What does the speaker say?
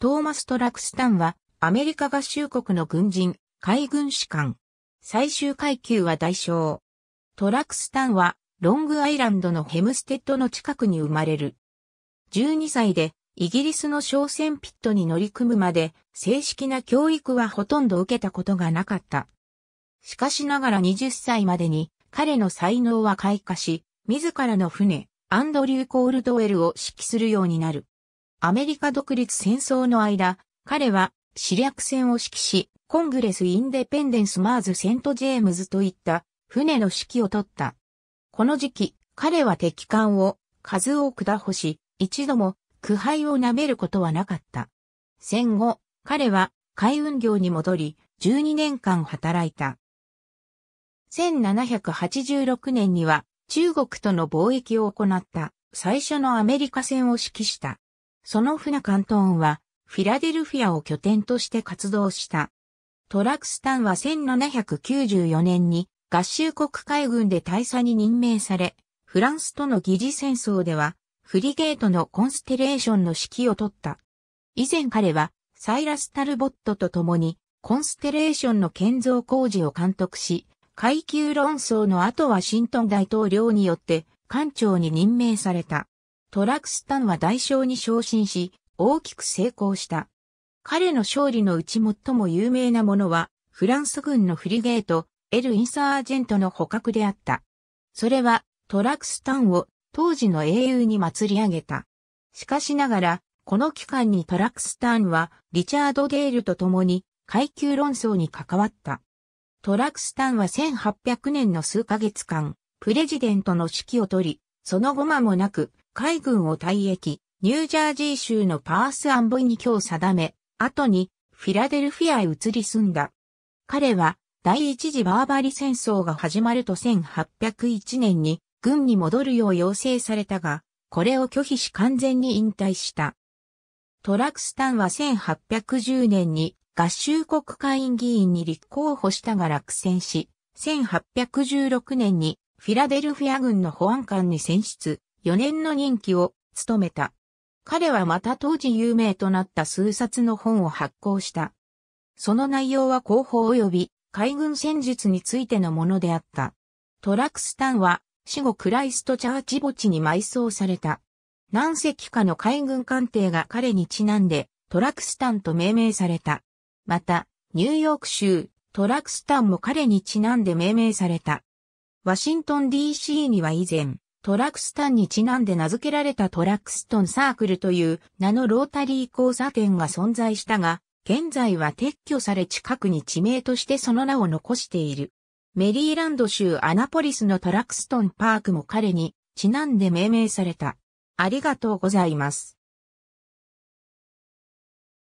トーマス・トラクスタンは、アメリカ合衆国の軍人、海軍士官。最終階級は大将。トラクスタンは、ロングアイランドのヘムステッドの近くに生まれる。12歳で、イギリスの商船ピットに乗り組むまで、正式な教育はほとんど受けたことがなかった。しかしながら20歳までに、彼の才能は開花し、自らの船、アンドリュー・コールドウェルを指揮するようになる。アメリカ独立戦争の間、彼は死略戦を指揮し、コングレス・インデペンデンス・マーズ・セント・ジェームズといった船の指揮を取った。この時期、彼は敵艦を数多く打破し、一度も苦杯を舐めることはなかった。戦後、彼は海運業に戻り、12年間働いた。1786年には中国との貿易を行った最初のアメリカ船を指揮した。その船カントーンは、フィラデルフィアを拠点として活動した。トラクスタンは1794年に合衆国海軍で大佐に任命され、フランスとの疑似戦争では、フリゲートのコンステレーションの指揮を取った。以前彼は、サイラス・タルボットと共に、コンステレーションの建造工事を監督し、階級論争の後ワシントン大統領によって、艦長に任命された。トラクスタンは代償に昇進し、大きく成功した。彼の勝利のうち最も有名なものは、フランス軍のフリゲート、エル・インサージェントの捕獲であった。それは、トラクスタンを当時の英雄に祭り上げた。しかしながら、この期間にトラクスタンはリチャード・デールと共に階級論争に関わった。トラクスタンは1800年の数ヶ月間、プレジデントの指揮を取り、その後間もなく海軍を退役、ニュージャージー州のパースアンボイに今日定め、後にフィラデルフィアへ移り住んだ。彼は第一次バーバリ戦争が始まると1801年に軍に戻るよう要請されたが、これを拒否し完全に引退した。トラクスタンは1810年に合衆国会員議員に立候補したが落選し、1816年にフィラデルフィア軍の保安官に選出、4年の任期を務めた。彼はまた当時有名となった数冊の本を発行した。その内容は広報及び海軍戦術についてのものであった。トラクスタンは死後クライストチャーチ墓地に埋葬された。何隻かの海軍艦艇が彼にちなんでトラクスタンと命名された。また、ニューヨーク州トラクスタンも彼にちなんで命名された。ワシントン DC には以前、トラクスタンにちなんで名付けられたトラクストンサークルという名のロータリー交差点が存在したが、現在は撤去され近くに地名としてその名を残している。メリーランド州アナポリスのトラクストンパークも彼にちなんで命名された。ありがとうございます。